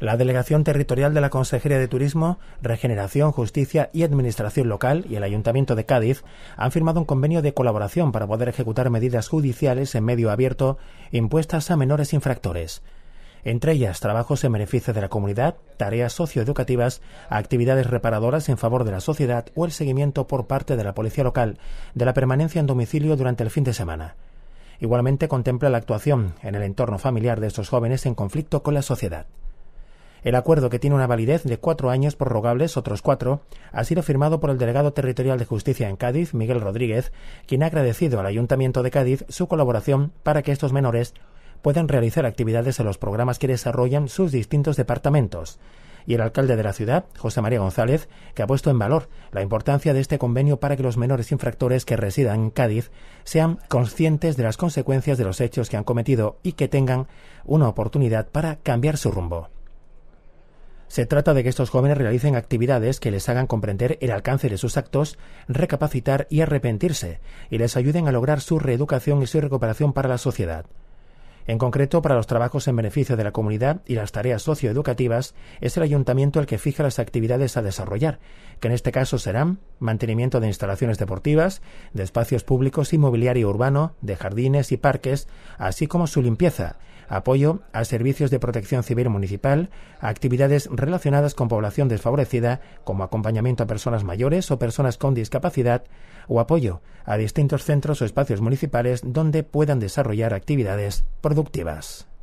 La Delegación Territorial de la Consejería de Turismo, Regeneración, Justicia y Administración Local y el Ayuntamiento de Cádiz han firmado un convenio de colaboración para poder ejecutar medidas judiciales en medio abierto impuestas a menores infractores entre ellas trabajos en beneficio de la comunidad, tareas socioeducativas, actividades reparadoras en favor de la sociedad o el seguimiento por parte de la policía local de la permanencia en domicilio durante el fin de semana. Igualmente contempla la actuación en el entorno familiar de estos jóvenes en conflicto con la sociedad. El acuerdo, que tiene una validez de cuatro años prorrogables otros cuatro, ha sido firmado por el delegado territorial de justicia en Cádiz, Miguel Rodríguez, quien ha agradecido al Ayuntamiento de Cádiz su colaboración para que estos menores puedan realizar actividades en los programas que desarrollan sus distintos departamentos. Y el alcalde de la ciudad, José María González, que ha puesto en valor la importancia de este convenio para que los menores infractores que residan en Cádiz sean conscientes de las consecuencias de los hechos que han cometido y que tengan una oportunidad para cambiar su rumbo. Se trata de que estos jóvenes realicen actividades que les hagan comprender el alcance de sus actos, recapacitar y arrepentirse, y les ayuden a lograr su reeducación y su recuperación para la sociedad. En concreto, para los trabajos en beneficio de la comunidad y las tareas socioeducativas, es el ayuntamiento el que fija las actividades a desarrollar, que en este caso serán mantenimiento de instalaciones deportivas, de espacios públicos y mobiliario urbano, de jardines y parques, así como su limpieza, apoyo a servicios de protección civil municipal, actividades relacionadas con población desfavorecida, como acompañamiento a personas mayores o personas con discapacidad, o apoyo a distintos centros o espacios municipales donde puedan desarrollar actividades productivas.